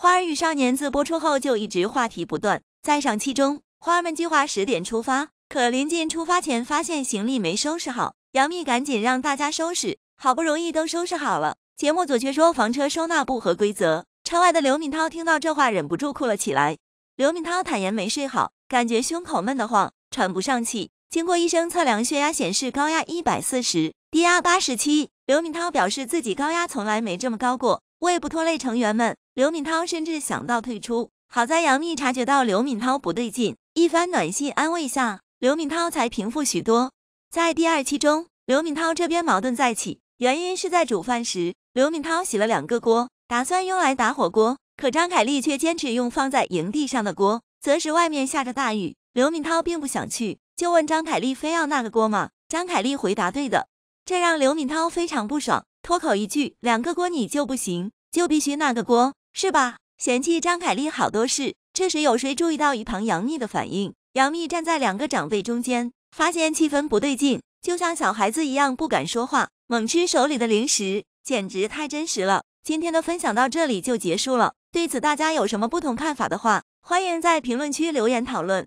《花儿与少年》自播出后就一直话题不断。在上期中，花儿们计划十点出发，可临近出发前发现行李没收拾好，杨幂赶紧让大家收拾。好不容易都收拾好了，节目组却说房车收纳不合规则。车外的刘敏涛听到这话忍不住哭了起来。刘敏涛坦言没睡好，感觉胸口闷得慌，喘不上气。经过医生测量，血压显示高压一百四十，低压八十七。刘敏涛表示自己高压从来没这么高过。为不拖累成员们，刘敏涛甚至想到退出。好在杨幂察觉到刘敏涛不对劲，一番暖心安慰下，刘敏涛才平复许多。在第二期中，刘敏涛这边矛盾再起，原因是在煮饭时，刘敏涛洗了两个锅，打算用来打火锅，可张凯丽却坚持用放在营地上的锅。则是外面下着大雨，刘敏涛并不想去，就问张凯丽非要那个锅吗？张凯丽回答对的，这让刘敏涛非常不爽。脱口一句，两个锅你就不行，就必须那个锅，是吧？嫌弃张凯丽好多事。这时有谁注意到一旁杨幂的反应？杨幂站在两个长辈中间，发现气氛不对劲，就像小孩子一样不敢说话，猛吃手里的零食，简直太真实了。今天的分享到这里就结束了。对此大家有什么不同看法的话，欢迎在评论区留言讨论。